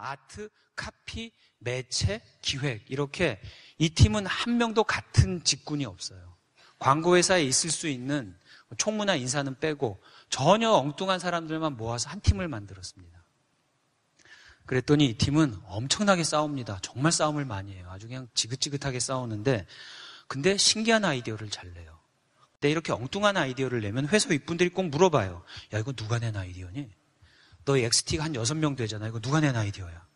아트, 카피, 매체, 기획 이렇게 이 팀은 한 명도 같은 직군이 없어요. 광고회사에 있을 수 있는 총무나 인사는 빼고 전혀 엉뚱한 사람들만 모아서 한 팀을 만들었습니다. 그랬더니 이 팀은 엄청나게 싸웁니다. 정말 싸움을 많이 해요. 아주 그냥 지긋지긋하게 싸우는데 근데 신기한 아이디어를 잘 내요. 근데 이렇게 엉뚱한 아이디어를 내면 회사 윗분들이 꼭 물어봐요. 야 이거 누가 낸 아이디어니? 너희 엑스티가 한 여섯 명 되잖아. 요 이거 누가 낸 아이디어야?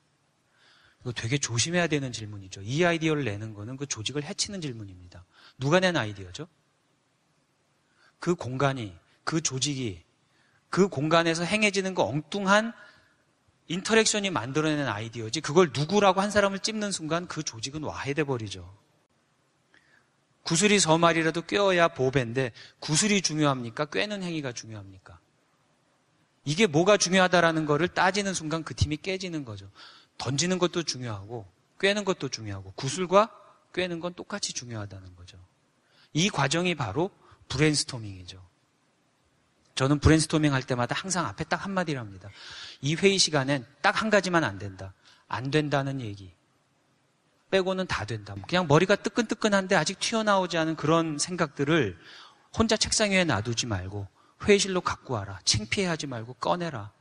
이거 되게 조심해야 되는 질문이죠. 이 아이디어를 내는 거는 그 조직을 해치는 질문입니다. 누가 낸 아이디어죠? 그 공간이, 그 조직이, 그 공간에서 행해지는 그 엉뚱한 인터랙션이 만들어내는 아이디어지 그걸 누구라고 한 사람을 찝는 순간 그 조직은 와해돼 버리죠. 구슬이 서말이라도 꿰어야 보배인데 구슬이 중요합니까? 꿰는 행위가 중요합니까? 이게 뭐가 중요하다라는 거를 따지는 순간 그 팀이 깨지는 거죠. 던지는 것도 중요하고 꿰는 것도 중요하고 구슬과 꿰는 건 똑같이 중요하다는 거죠. 이 과정이 바로 브랜스토밍이죠 저는 브랜스토밍할 때마다 항상 앞에 딱 한마디를 합니다. 이 회의 시간엔 딱 한 가지만 안 된다. 안 된다는 얘기. 빼고는 다 된다. 그냥 머리가 뜨끈뜨끈한데 아직 튀어나오지 않은 그런 생각들을 혼자 책상 위에 놔두지 말고 회의실로 갖고 와라. 창피해하지 말고 꺼내라.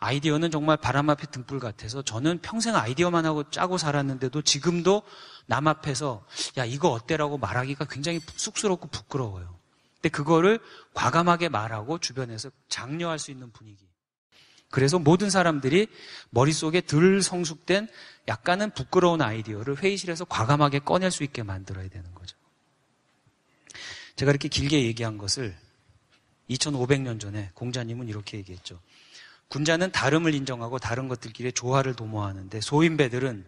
아이디어는 정말 바람 앞에 등불 같아서 저는 평생 아이디어만 하고 짜고 살았는데도 지금도 남 앞에서 야 이거 어때라고 말하기가 굉장히 쑥스럽고 부끄러워요. 근데 그거를 과감하게 말하고 주변에서 장려할 수 있는 분위기. 그래서 모든 사람들이 머릿속에 덜 성숙된 약간은 부끄러운 아이디어를 회의실에서 과감하게 꺼낼 수 있게 만들어야 되는 거죠. 제가 이렇게 길게 얘기한 것을 2500년 전에 공자님은 이렇게 얘기했죠. 군자는 다름을 인정하고 다른 것들끼리 조화를 도모하는데 소인배들은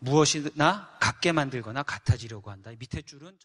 무엇이나 같게 만들거나 같아지려고 한다. 밑에 줄은